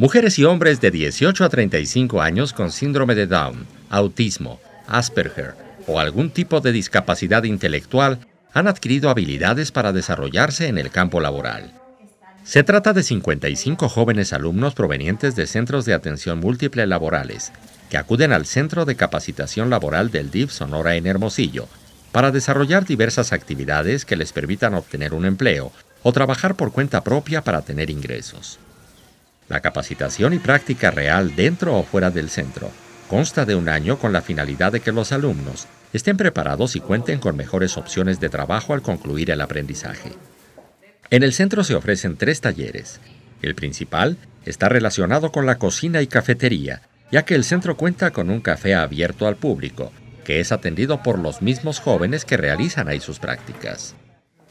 Mujeres y hombres de 18 a 35 años con síndrome de Down, autismo, Asperger o algún tipo de discapacidad intelectual han adquirido habilidades para desarrollarse en el campo laboral. Se trata de 55 jóvenes alumnos provenientes de centros de atención múltiple laborales, que acuden al Centro de Capacitación Laboral del DIF Sonora en Hermosillo, para desarrollar diversas actividades que les permitan obtener un empleo o trabajar por cuenta propia para tener ingresos. La capacitación y práctica real dentro o fuera del centro consta de un año con la finalidad de que los alumnos estén preparados y cuenten con mejores opciones de trabajo al concluir el aprendizaje. En el centro se ofrecen tres talleres. El principal está relacionado con la cocina y cafetería, ya que el centro cuenta con un café abierto al público, que es atendido por los mismos jóvenes que realizan ahí sus prácticas.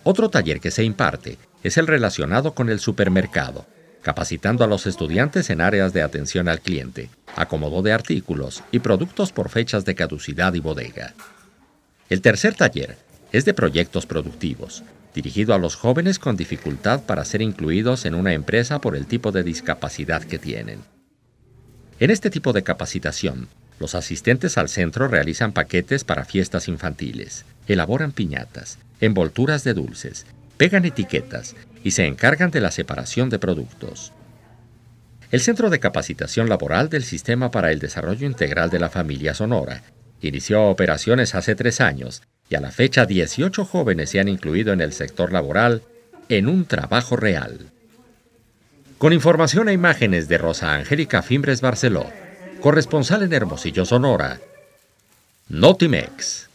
Otro taller que se imparte es el relacionado con el supermercado, capacitando a los estudiantes en áreas de atención al cliente, acomodo de artículos y productos por fechas de caducidad y bodega. El tercer taller es de proyectos productivos, dirigido a los jóvenes con dificultad para ser incluidos en una empresa por el tipo de discapacidad que tienen. En este tipo de capacitación, los asistentes al centro realizan paquetes para fiestas infantiles, elaboran piñatas, envolturas de dulces, pegan etiquetas y se encargan de la separación de productos. El Centro de Capacitación Laboral del Sistema para el Desarrollo Integral de la Familia Sonora inició operaciones hace tres años y a la fecha 18 jóvenes se han incluido en el sector laboral en un trabajo real. Con información e imágenes de Rosa Angélica Fimbres Barceló, corresponsal en Hermosillo, Sonora. Notimex.